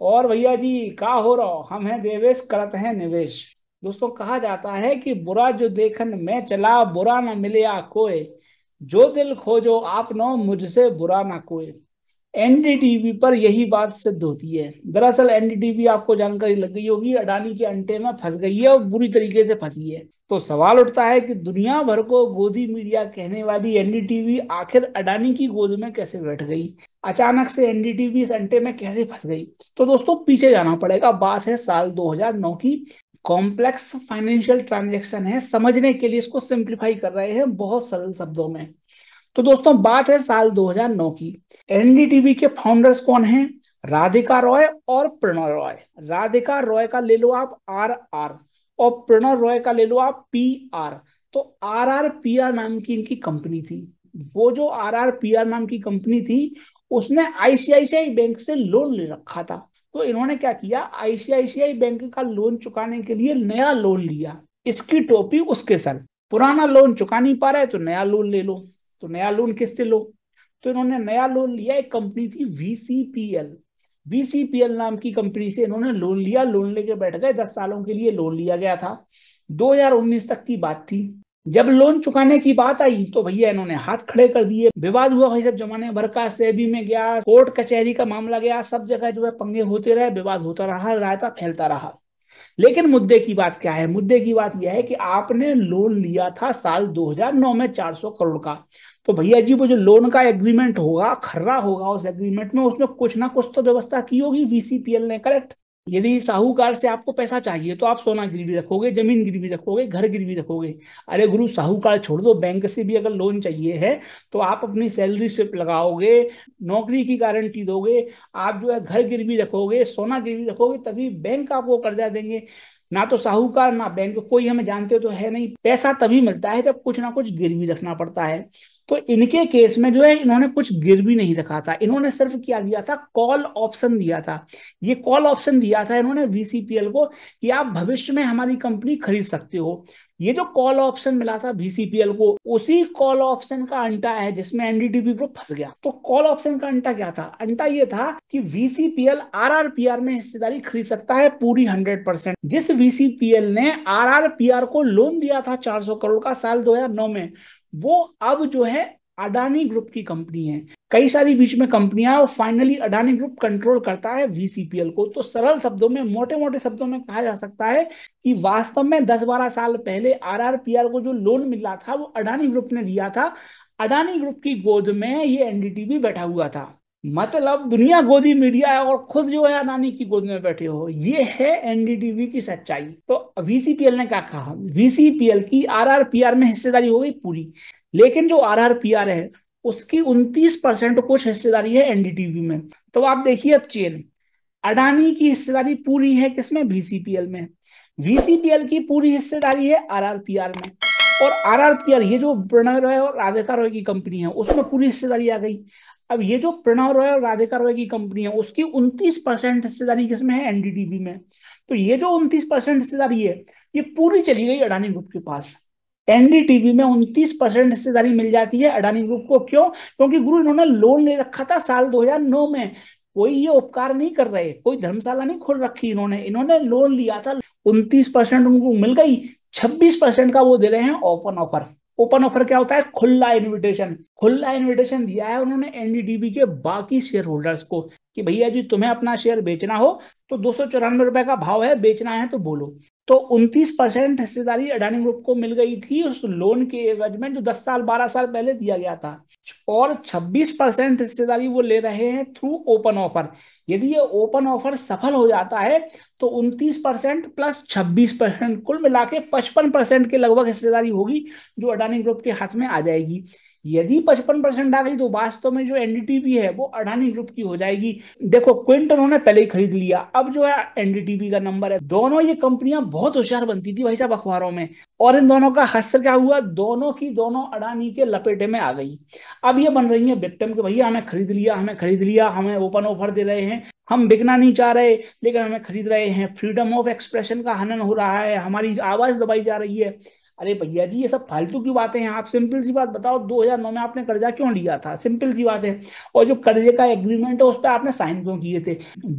और भैया जी का हो रहा हम हैं देवेश करत हैं निवेश दोस्तों कहा जाता है कि बुरा जो देखन मैं चला बुरा ना मिले आ कोई जो दिल खोजो आप नो मुझसे बुरा ना कोई एनडीटीवी पर यही बात सिद्ध होती है दरअसल एनडीटीवी आपको जानकारी लग गई होगी अडानी के अंटे में फंस गई है और बुरी तरीके से फंसी है तो सवाल उठता है कि दुनिया भर को गोदी मीडिया कहने वाली एनडीटीवी आखिर अडानी की गोद में कैसे बैठ गई अचानक से एनडीटीवी इस अंटे में कैसे फंस गई तो दोस्तों पीछे जाना पड़ेगा बात है साल दो की कॉम्प्लेक्स फाइनेंशियल ट्रांजेक्शन है समझने के लिए इसको सिंप्लीफाई कर रहे हैं बहुत सरल शब्दों में तो दोस्तों बात है साल 2009 की एनडीटीवी के फाउंडर्स कौन हैं राधिका रॉय और प्रणव रॉय राधिका रॉय का ले लो आप आर आर और प्रणव रॉय का ले लो आप पी आर तो आर आर पी आर नाम की इनकी कंपनी थी वो जो आर आर पी आर नाम की कंपनी थी उसने आईसीआईसीआई बैंक से लोन ले रखा था तो इन्होंने क्या किया आईसीआईसीआई बैंक का लोन चुकाने के लिए नया लोन लिया इसकी टोपी उसके सर पुराना लोन चुका नहीं पा रहा है तो नया लोन ले लो तो नया लोन किससे लो तो इन्होंने नया लोन लिया एक कंपनी थी वीसीपीएल वीसीपीएल नाम की कंपनी से इन्होंने लोन लिया लोन लेके बैठ गए दस सालों के लिए लोन लिया गया था 2019 तक की बात थी जब लोन चुकाने की बात आई तो भैया इन्होंने हाथ खड़े कर दिए विवाद हुआ भाई सब जमाने भर का सेबी में गया कोर्ट कचहरी का मामला गया सब जगह जो है पंगे होते रहे विवाद होता रहा रायता फैलता रहा लेकिन मुद्दे की बात क्या है मुद्दे की बात यह है कि आपने लोन लिया था साल 2009 में 400 करोड़ का तो भैया जी वो जो लोन का एग्रीमेंट होगा खर्रा होगा उस एग्रीमेंट में उसमें कुछ ना कुछ तो व्यवस्था की होगी वीसीपीएल ने करेक्ट यदि साहूकार से आपको पैसा चाहिए तो आप सोना गिरवी रखोगे जमीन गिरवी रखोगे घर गिरवी रखोगे अरे गुरु साहूकार छोड़ दो बैंक से भी अगर लोन चाहिए है तो आप अपनी सैलरी से लगाओगे नौकरी की गारंटी दोगे आप जो है घर गिरवी रखोगे सोना गिरवी रखोगे तभी बैंक आपको कर्जा देंगे ना तो साहूकार ना बैंक कोई हमें जानते तो है नहीं पैसा तभी मिलता है जब कुछ ना कुछ गिरवी रखना पड़ता है तो इनके केस में जो है इन्होंने कुछ गिरवी नहीं रखा था इन्होंने सिर्फ क्या दिया था कॉल ऑप्शन दिया था ये कॉल ऑप्शन दिया था इन्होंने वीसीपीएल को कि आप भविष्य में हमारी कंपनी खरीद सकते हो ये जो कॉल ऑप्शन मिला था बीसीपीएल को उसी कॉल ऑप्शन का अंटा है जिसमें एनडीटीबी ग्रुप फंस गया तो कॉल ऑप्शन का अंटा क्या था अंटा ये था कि वीसीपीएल आरआरपीआर में हिस्सेदारी खरीद सकता है पूरी हंड्रेड परसेंट जिस वीसीपीएल ने आरआरपीआर को लोन दिया था चार सौ करोड़ का साल दो में वो अब जो है अडानी ग्रुप की कंपनी है कई सारी बीच में कंपनियां और फाइनली अडानी ग्रुप कंट्रोल करता है वीसीपीएल को तो सरल शब्दों में मोटे मोटे शब्दों में कहा जा सकता है कि वास्तव में 10 बारह साल पहले आरआरपीआर को जो लोन मिला था वो अडानी ग्रुप ने दिया था अडानी ग्रुप की गोद में ये एनडीटीवी बैठा हुआ था मतलब दुनिया गोदी मीडिया है और खुद जो है अडानी की गोद में बैठे हो ये है एनडीटीवी की सच्चाई तो वीसीपीएल ने क्या कहा वीसीपीएल की आरआरपीआर में हिस्सेदारी हो गई पूरी लेकिन जो आरआरपीआर है उसकी उनतीस परसेंट कुछ हिस्सेदारी है एनडीटीवी में तो आप देखिए अब चेन अडानी की हिस्सेदारी पूरी है किसमें वीसीपीएल में वीसीपीएल की पूरी हिस्सेदारी है आरआरपीआर में और आरआरपीआर ये जो प्रणव रॉय और राधिका रॉय की कंपनी है उसमें पूरी हिस्सेदारी आ गई अब ये जो प्रणव रॉय और राधिका रॉय की कंपनी है उसकी उनतीस परसेंट हिस्सेदारी किसमें है एनडीटीवी में तो ये जो उनतीस परसेंट हिस्सेदारी है ये पूरी चली गई अडानी ग्रुप के पास एनडीटीवी में उनतीस परसेंट हिस्सेदारी मिल जाती है अडानी ग्रुप को क्यों क्योंकि गुरु इन्होंने लोन ले रखा था साल 2009 में कोई ये उपकार नहीं कर रहे कोई धर्मशाला नहीं खोल रखी इन्होंने इन्होंने लोन लिया था उनतीस परसेंट उनको मिल गई छब्बीस परसेंट का वो दे रहे हैं ओपन ऑफर ओपन ऑफर क्या होता है खुला इनविटेशन खुला इनविटेशन दिया है उन्होंने एनडीटीवी के बाकी शेयर होल्डर्स को कि भैया जी तुम्हें अपना शेयर बेचना हो तो दो रुपए का भाव है बेचना है तो बोलो तो 29 परसेंट हिस्सेदारी अडानी ग्रुप को मिल गई थी उस लोन के एवज में जो 10 साल 12 साल पहले दिया गया था और 26 परसेंट हिस्सेदारी वो ले रहे हैं थ्रू ओपन ऑफर यदि ये ओपन ऑफर सफल हो जाता है तो 29 परसेंट प्लस 26 परसेंट कुल मिला के पचपन परसेंट के लगभग हिस्सेदारी होगी जो अडानी ग्रुप के हाथ में आ जाएगी यदि 55 परसेंट आ गई तो वास्तव में जो एनडीटीवी है वो अडानी ग्रुप की हो जाएगी देखो क्विंट उन्होंने पहले ही खरीद लिया अब जो है एनडीटीवी का नंबर है दोनों ये कंपनियां बहुत होशियार बनती थी भाई साहब अखबारों में और इन दोनों का हस्तर क्या हुआ दोनों की दोनों अडानी के लपेटे में आ गई अब ये बन रही है विक्टम के भैया हमें खरीद लिया हमें खरीद लिया हमें ओपन ऑफर दे रहे हैं हम बिकना नहीं चाह रहे लेकिन हमें खरीद रहे हैं फ्रीडम ऑफ एक्सप्रेशन का हनन हो रहा है हमारी आवाज दबाई जा रही है अरे भैया जी ये सब फालतू की बातें हैं आप सिंपल सी बात बताओ 2009 में आपने कर्जा क्यों लिया था सिंपल सी बात है और जो कर्जे का एग्रीमेंट है उस पर आपने साइन क्यों किए थे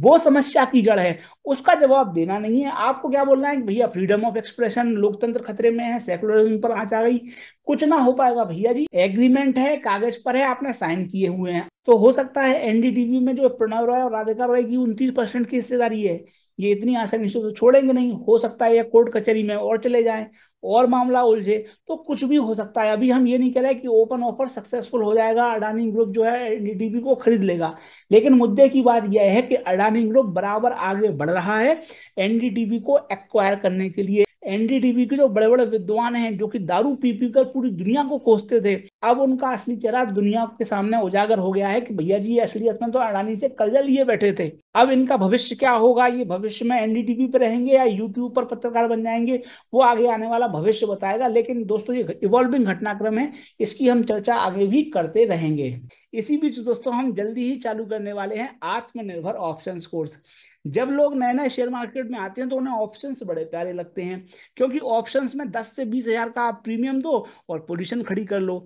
वो समस्या की जड़ है उसका जवाब देना नहीं है आपको क्या बोलना है भैया फ्रीडम ऑफ एक्सप्रेशन लोकतंत्र खतरे में है सेकुलरिज्म पर आँच आ गई कुछ ना हो पाएगा भैया जी एग्रीमेंट है कागज पर है आपने साइन किए हुए हैं तो हो सकता है एनडीटीवी में जो प्रणव रॉय और राधिका रॉय की उनतीस परसेंट की हिस्सेदारी है ये इतनी आसानी से तो छोड़ेंगे नहीं हो सकता है ये कोर्ट कचहरी में और चले जाएं और मामला उलझे तो कुछ भी हो सकता है अभी हम ये नहीं कह रहे कि ओपन ऑफर सक्सेसफुल हो जाएगा अडानी ग्रुप जो है एनडीटीवी को खरीद लेगा लेकिन मुद्दे की बात यह है कि अडानी ग्रुप बराबर आगे बढ़ रहा है एनडीटीवी को एक्वायर करने के लिए एनडीटीवी के जो बड़े बड़े विद्वान हैं जो कि दारू पी पी कर पूरी दुनिया को कोसते थे अब उनका असली चेहरा दुनिया के सामने उजागर हो गया है कि भैया जी असलियत में तो अडानी से कर्जा लिए बैठे थे अब इनका भविष्य क्या होगा ये भविष्य में एनडीटीवी पर रहेंगे या यूट्यूब पर पत्रकार बन जाएंगे वो आगे आने वाला भविष्य बताएगा लेकिन दोस्तों ये इवॉल्विंग घटनाक्रम है इसकी हम चर्चा आगे भी करते रहेंगे इसी बीच दोस्तों हम जल्दी ही चालू करने वाले हैं आत्मनिर्भर ऑप्शन कोर्स जब लोग नए नए शेयर मार्केट में आते हैं तो उन्हें ऑप्शन बड़े प्यारे लगते हैं क्योंकि ऑप्शन में दस से बीस हजार का आप प्रीमियम दो और पोजीशन खड़ी कर लो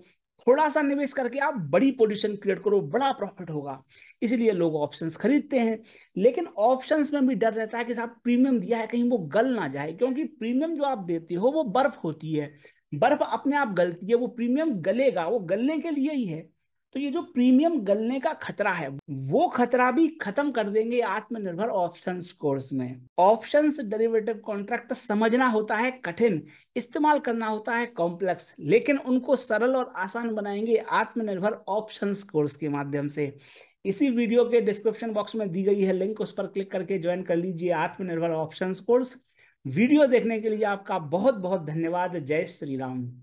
थोड़ा सा निवेश करके आप बड़ी पोजीशन क्रिएट करो बड़ा प्रॉफिट होगा इसलिए लोग ऑप्शंस खरीदते हैं लेकिन ऑप्शंस में भी डर रहता है कि साहब प्रीमियम दिया है कहीं वो गल ना जाए क्योंकि प्रीमियम जो आप देते हो वो बर्फ होती है बर्फ अपने आप गलती है वो प्रीमियम गलेगा वो गलने के लिए ही है तो ये जो प्रीमियम गलने का खतरा है वो खतरा भी खत्म कर देंगे आत्मनिर्भर ऑप्शन कोर्स में ऑप्शन डेरिवेटिव कॉन्ट्रैक्ट समझना होता है कठिन इस्तेमाल करना होता है कॉम्प्लेक्स लेकिन उनको सरल और आसान बनाएंगे आत्मनिर्भर ऑप्शन कोर्स के माध्यम से इसी वीडियो के डिस्क्रिप्शन बॉक्स में दी गई है लिंक उस पर क्लिक करके ज्वाइन कर लीजिए आत्मनिर्भर ऑप्शन कोर्स वीडियो देखने के लिए आपका बहुत बहुत धन्यवाद जय श्री राम